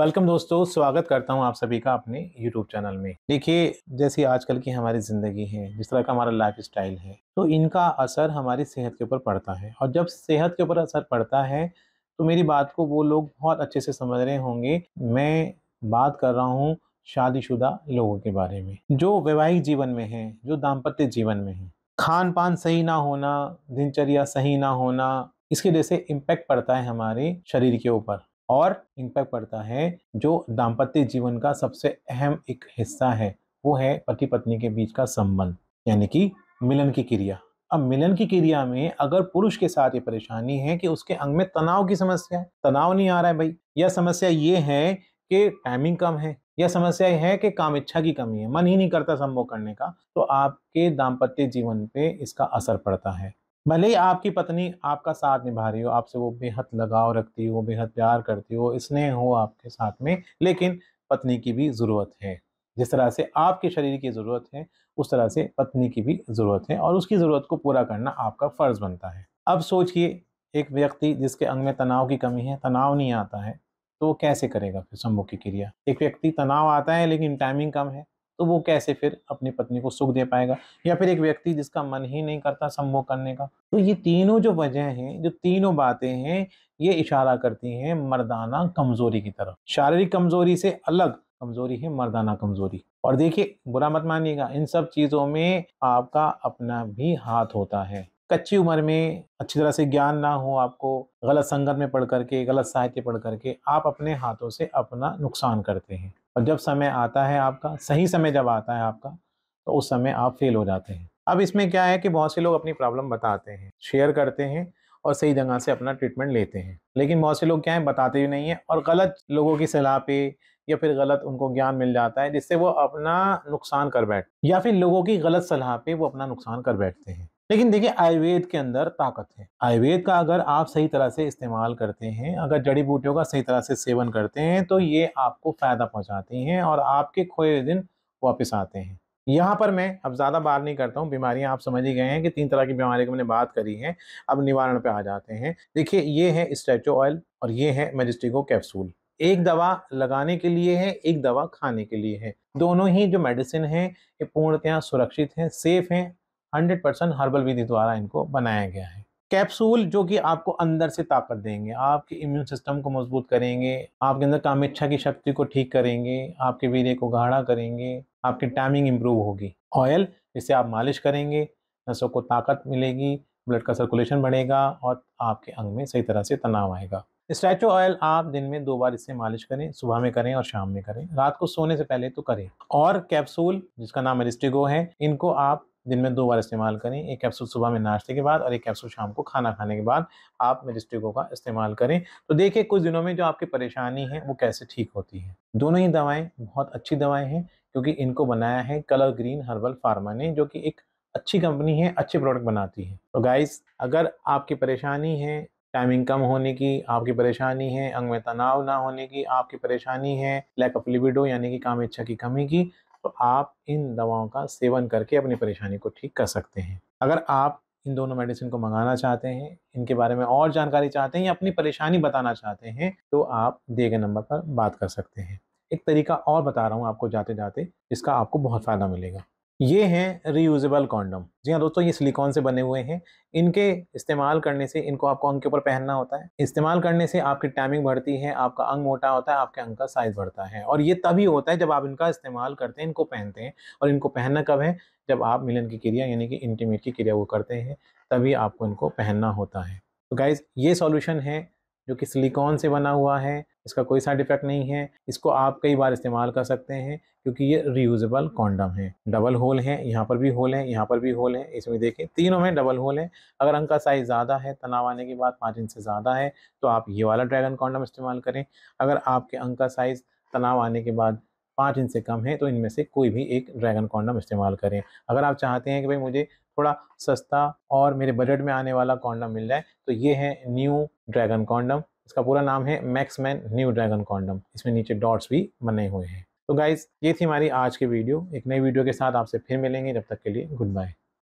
welcome दोस्तों स्वागत करता हूं आप सभी का अपने यूट्यूब चैनल में देखिए जैसी आजकल की हमारी ज़िंदगी है जिस तरह का हमारा लाइफ स्टाइल है तो इनका असर हमारी सेहत के ऊपर पड़ता है और जब सेहत के ऊपर असर पड़ता है तो मेरी बात को वो लोग बहुत अच्छे से समझ रहे होंगे मैं बात कर रहा हूँ शादीशुदा लोगों के बारे में जो वैवाहिक जीवन में है जो दाम्पत्य जीवन में है खान पान सही ना होना दिनचर्या सही ना होना इसकी वजह से इम्पैक्ट पड़ता है हमारे शरीर के ऊपर और इम्पैक्ट पड़ता है जो दाम्पत्य जीवन का सबसे अहम एक हिस्सा है वो है पति पत्नी के बीच का संबंध यानी कि मिलन की क्रिया अब मिलन की क्रिया में अगर पुरुष के साथ ये परेशानी है कि उसके अंग में तनाव की समस्या है तनाव नहीं आ रहा है भाई यह समस्या ये है कि टाइमिंग कम है यह समस्या है कि काम इच्छा की कमी है मन ही नहीं करता संभव करने का तो आपके दाम्पत्य जीवन पे इसका असर पड़ता है भले ही आपकी पत्नी आपका साथ निभा रही हो आपसे वो बेहद लगाव रखती हो बेहद प्यार करती हो स्नेह हो आपके साथ में लेकिन पत्नी की भी ज़रूरत है जिस तरह से आपके शरीर की ज़रूरत है उस तरह से पत्नी की भी ज़रूरत है और उसकी ज़रूरत को पूरा करना आपका फ़र्ज़ बनता है अब सोचिए एक व्यक्ति जिसके अंग में तनाव की कमी है तनाव नहीं आता है तो वो कैसे करेगा फिर सम्मुख की क्रिया एक व्यक्ति तनाव आता है लेकिन टाइमिंग कम है तो वो कैसे फिर अपनी पत्नी को सुख दे पाएगा या फिर एक व्यक्ति जिसका मन ही नहीं करता संभोग करने का तो ये तीनों जो वजह हैं जो तीनों बातें हैं ये इशारा करती हैं मर्दाना कमजोरी की तरफ शारीरिक कमजोरी से अलग कमजोरी है मर्दाना कमजोरी और देखिए बुरा मत मानिएगा इन सब चीजों में आपका अपना भी हाथ होता है कच्ची उम्र में अच्छी तरह से ज्ञान ना हो आपको गलत संगत में पढ़ करके गलत साहित्य पढ़ करके आप अपने हाथों से अपना नुकसान करते हैं और जब समय आता है आपका सही समय जब आता है आपका तो उस समय आप फेल हो जाते हैं अब इसमें क्या है कि बहुत से लोग अपनी प्रॉब्लम बताते हैं शेयर करते हैं और सही जगह से अपना ट्रीटमेंट लेते हैं लेकिन बहुत से लोग क्या है बताते भी नहीं है और गलत लोगों की सलाह पे या फिर गलत उनको ज्ञान मिल जाता है जिससे वो अपना नुकसान कर बैठ या फिर लोगों की गलत सलाह पे वो अपना नुकसान कर बैठते हैं लेकिन देखिए आयुर्वेद के अंदर ताकत है आयुर्वेद का अगर आप सही तरह से इस्तेमाल करते हैं अगर जड़ी बूटियों का सही तरह से सेवन करते हैं तो ये आपको फ़ायदा पहुँचाती हैं और आपके खोए दिन वापस आते हैं यहाँ पर मैं अब ज़्यादा बार नहीं करता हूँ बीमारियाँ आप समझ ही गए हैं कि तीन तरह की बीमारी की मैंने बात करी है अब निवारण पे आ जाते हैं देखिए ये है स्ट्रेचो ऑयल और ये है मेजिस्टिको कैप्सूल एक दवा लगाने के लिए है एक दवा खाने के लिए है दोनों ही जो मेडिसिन है ये पूर्णतया सुरक्षित हैं सेफ हैं हंड्रेड परसेंट हर्बल विधि द्वारा इनको बनाया गया है कैप्सूल जो कि आपको अंदर से ताकत देंगे आपके इम्यून सिस्टम को मजबूत करेंगे आपके अंदर कामेच्छा की शक्ति को ठीक करेंगे आपके वीरे को गाढ़ा करेंगे आपकी टाइमिंग इम्प्रूव होगी ऑयल इससे आप मालिश करेंगे नसों को ताकत मिलेगी ब्लड का सर्कुलेशन बढ़ेगा और आपके अंग में सही तरह से तनाव आएगा स्टैचू ऑयल आप दिन में दो बार इससे मालिश करें सुबह में करें और शाम में करें रात को सोने से पहले तो करें और कैप्सूल जिसका नाम एरिस्टिगो है इनको आप दिन में दो बार इस्तेमाल करें एक कैप्सूल सुबह में नाश्ते के बाद और एक कैप्सूल शाम को खाना खाने के बाद आप मेरिस्टिको का इस्तेमाल करें तो देखिए कुछ दिनों में जो आपकी परेशानी है वो कैसे ठीक होती है दोनों ही दवाएं बहुत अच्छी दवाएं हैं क्योंकि इनको बनाया है कलर ग्रीन हर्बल फार्मा ने जो कि एक अच्छी कंपनी है अच्छे प्रोडक्ट बनाती है तो गाइस अगर आपकी परेशानी है टाइमिंग कम होने की आपकी परेशानी है अंग में तनाव ना होने की आपकी परेशानी है लैक ऑफ लिबिडो यानी कि काम इच्छा की कमी की तो आप इन दवाओं का सेवन करके अपनी परेशानी को ठीक कर सकते हैं अगर आप इन दोनों मेडिसिन को मंगाना चाहते हैं इनके बारे में और जानकारी चाहते हैं या अपनी परेशानी बताना चाहते हैं तो आप दिए गए नंबर पर बात कर सकते हैं एक तरीका और बता रहा हूँ आपको जाते जाते इसका आपको बहुत फ़ायदा मिलेगा ये हैं रीयूजेबल कॉन्डम जी हाँ दोस्तों ये सिलिकॉन से बने हुए हैं इनके इस्तेमाल करने से इनको आपको अंग के ऊपर पहनना होता है इस्तेमाल करने से आपकी टाइमिंग बढ़ती है आपका अंग मोटा होता है आपके अंग का साइज बढ़ता है और ये तभी होता है जब आप इनका इस्तेमाल करते हैं इनको पहनते हैं और इनको पहनना कब है जब आप मिलन की क्रिया यानी कि इंटीमेट की क्रिया वो करते हैं तभी आपको इनको पहनना होता है तो गाइज ये सॉल्यूशन है जो कि सिलिकॉन से बना हुआ है इसका कोई साइड इफेक्ट नहीं है इसको आप कई बार इस्तेमाल कर सकते हैं क्योंकि ये रीयूजेबल कॉन्डम है डबल होल है यहाँ पर भी होल है यहाँ पर भी होल है इसमें देखें तीनों में डबल होल है अगर अंक का साइज़ ज़्यादा है तनाव आने के बाद पाँच इंच से ज़्यादा है तो आप ये वाला ड्रैगन कॉन्डम इस्तेमाल करें अगर आपके अंक का साइज़ तनाव आने के बाद पाँच इंच से कम है तो इनमें से कोई भी एक ड्रैगन कॉन्डम इस्तेमाल करें अगर आप चाहते हैं कि भाई मुझे थोड़ा सस्ता और मेरे बजट में आने वाला कॉन्डम मिल जाए तो ये है न्यू ड्रैगन कॉन्डम इसका पूरा नाम है मैक्समैन न्यू ड्रैगन कॉन्डम इसमें नीचे डॉट्स भी बने हुए हैं तो गाइज ये थी हमारी आज की वीडियो एक नई वीडियो के साथ आपसे फिर मिलेंगे जब तक के लिए गुड बाय